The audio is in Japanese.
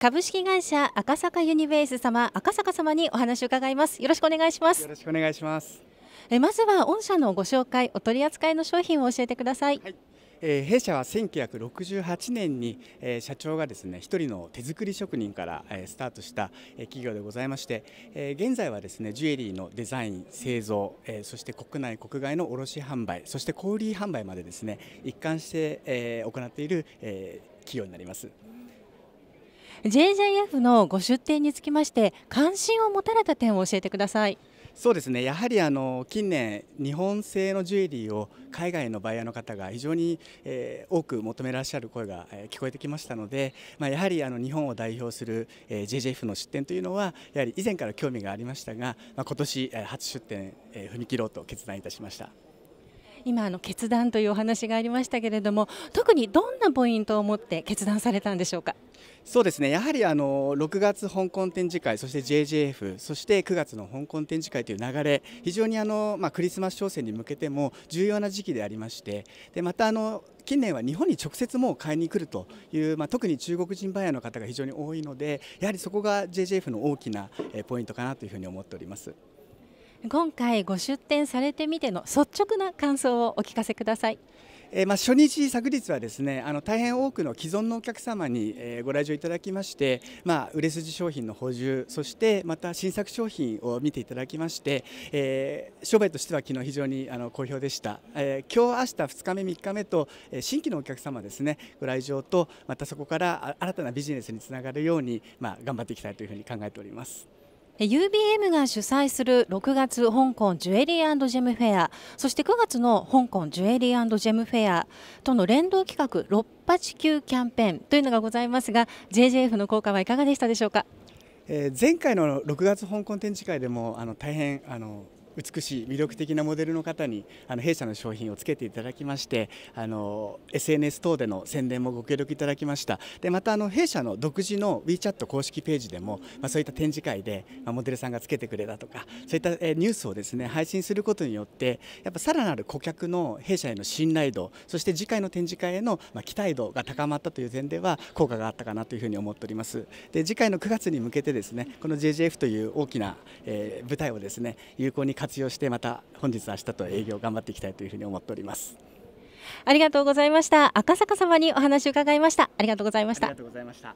株式会社赤坂ユニベース様赤坂様にお話を伺いますよろしくお願いしますよろしくお願いしますえまずは御社のご紹介お取り扱いの商品を教えてください、はいえ弊社は1968年に、え社長がですね一人の手作り職人から、えスタートした、え企業でございまして、え現在はですねジュエリーのデザイン製造、えそして国内国外の卸販売そして小売販売までですね一貫して、え行っている、え企業になります。JJF のご出店につきまして関心を持たれた点を教えてください。そうですねやはりあの近年、日本製のジュエリーを海外のバイヤーの方が非常に、えー、多く求めらっしゃる声が、えー、聞こえてきましたので、まあ、やはりあの日本を代表する、えー、JJF の出店というのはやはり以前から興味がありましたが、まあ、今年、初出店、えー、踏み切ろうと決断いたしました。今あの決断というお話がありましたけれども特にどんなポイントを持って決断されたんでしょうか。そうですねやはりあの6月香港展示会そして JJF そして9月の香港展示会という流れ非常にあの、まあ、クリスマス商戦に向けても重要な時期でありましてでまたあの近年は日本に直接もう買いに来るという、まあ、特に中国人バイヤーの方が非常に多いのでやはりそこが JJF の大きなポイントかなというふうに思っております。今回ご出展されてみての率直な感想をお聞かせください。えまあ、初日、昨日はですねあの大変多くの既存のお客様に、えご来場いただきまして、まあ、売れ筋商品の補充そしてまた新作商品を見ていただきまして、えー、商売としては昨日非常にあの好評でした、えー、今日明日2日目、3日目と、え新規のお客様ですねご来場とまたそこから新たなビジネスにつながるように、まあ、頑張っていきたいというふうに考えております。UBM が主催する6月香港ジュエリージェムフェアそして9月の香港ジュエリージェムフェアとの連動企画689キャンペーンというのがございますが JJF の効果はいかがでしたでしょうか、え前回の6月香港展示会でもあの大変あの美しい魅力的なモデルの方にあの弊社の商品をつけていただきましてあの SNS 等での宣伝もご協力いただきましたでまたあの弊社の独自の WeChat 公式ページでも、まあ、そういった展示会で、まあ、モデルさんがつけてくれたとかそういったえニュースをですね配信することによってやっぱさらなる顧客の弊社への信頼度そして次回の展示会への、まあ、期待度が高まったという点では効果があったかなというふうに思っておりますで次回の9月に向けてですねこの JJF という大きな、えー、舞台をですね有効に活用してまた本日明日と営業頑張っていきたいというふうに思っておりますありがとうございました赤坂様にお話を伺いましたありがとうございましたありがとうございました